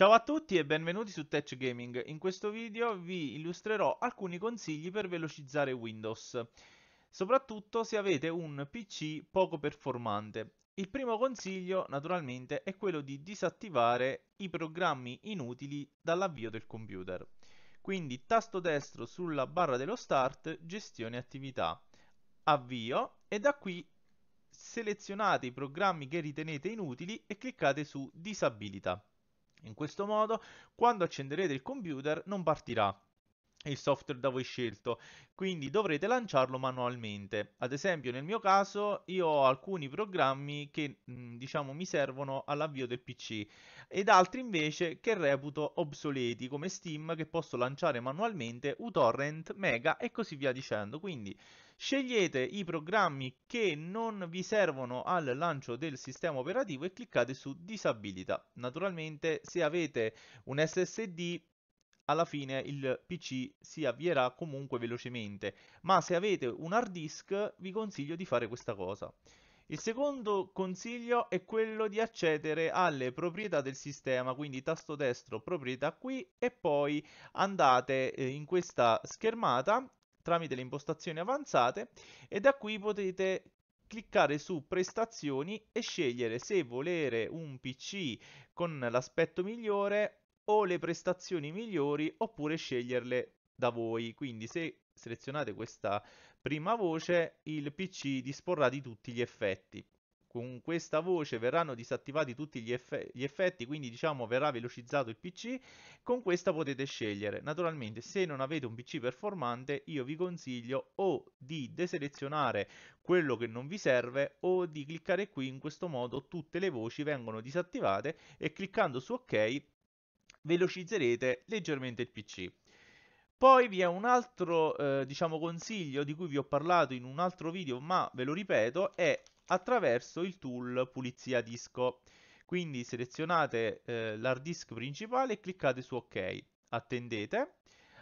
Ciao a tutti e benvenuti su Tech Gaming. In questo video vi illustrerò alcuni consigli per velocizzare Windows, soprattutto se avete un PC poco performante. Il primo consiglio, naturalmente, è quello di disattivare i programmi inutili dall'avvio del computer. Quindi tasto destro sulla barra dello Start, gestione attività, avvio e da qui selezionate i programmi che ritenete inutili e cliccate su disabilita. In questo modo, quando accenderete il computer non partirà il software da voi scelto quindi dovrete lanciarlo manualmente ad esempio nel mio caso io ho alcuni programmi che mm, diciamo mi servono all'avvio del pc ed altri invece che reputo obsoleti come steam che posso lanciare manualmente utorrent mega e così via dicendo quindi scegliete i programmi che non vi servono al lancio del sistema operativo e cliccate su disabilita naturalmente se avete un ssd alla fine il PC si avvierà comunque velocemente, ma se avete un hard disk vi consiglio di fare questa cosa. Il secondo consiglio è quello di accedere alle proprietà del sistema, quindi tasto destro proprietà qui e poi andate eh, in questa schermata tramite le impostazioni avanzate e da qui potete cliccare su prestazioni e scegliere se volere un PC con l'aspetto migliore o le prestazioni migliori oppure sceglierle da voi. Quindi se selezionate questa prima voce il PC disporrà di tutti gli effetti. Con questa voce verranno disattivati tutti gli, eff gli effetti, quindi diciamo verrà velocizzato il PC. Con questa potete scegliere. Naturalmente se non avete un PC performante io vi consiglio o di deselezionare quello che non vi serve o di cliccare qui in questo modo tutte le voci vengono disattivate e cliccando su ok velocizzerete leggermente il PC. Poi vi è un altro eh, diciamo consiglio di cui vi ho parlato in un altro video, ma ve lo ripeto, è attraverso il tool pulizia disco. Quindi selezionate eh, l'hard disk principale e cliccate su ok. Attendete,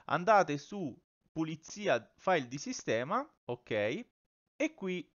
andate su pulizia file di sistema, ok, e qui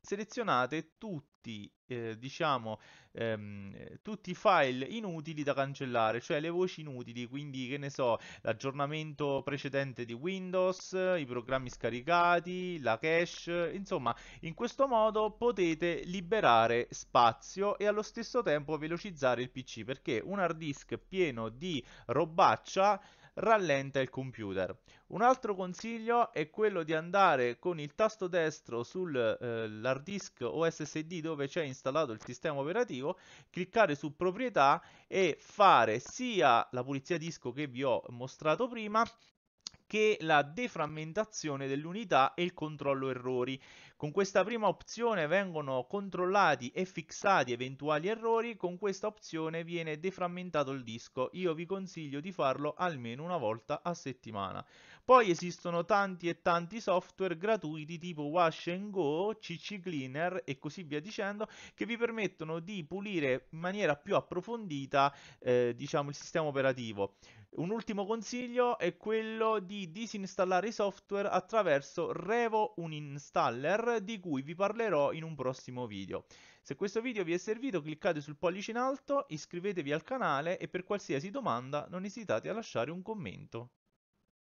selezionate tutto tutti, eh, diciamo, ehm, tutti i file inutili da cancellare, cioè le voci inutili, quindi che ne so, l'aggiornamento precedente di Windows, i programmi scaricati, la cache, insomma, in questo modo potete liberare spazio e allo stesso tempo velocizzare il PC, perché un hard disk pieno di robaccia rallenta il computer. Un altro consiglio è quello di andare con il tasto destro sull'hard eh, disk o SSD dove c'è installato il sistema operativo, cliccare su proprietà e fare sia la pulizia disco che vi ho mostrato prima, che la deframmentazione dell'unità e il controllo errori. Con questa prima opzione vengono controllati e fissati eventuali errori, con questa opzione viene deframmentato il disco. Io vi consiglio di farlo almeno una volta a settimana. Poi esistono tanti e tanti software gratuiti tipo Wash Go, CC Cleaner e così via dicendo che vi permettono di pulire in maniera più approfondita eh, diciamo il sistema operativo. Un ultimo consiglio è quello di disinstallare i software attraverso Revo Uninstaller di cui vi parlerò in un prossimo video. Se questo video vi è servito cliccate sul pollice in alto, iscrivetevi al canale e per qualsiasi domanda non esitate a lasciare un commento.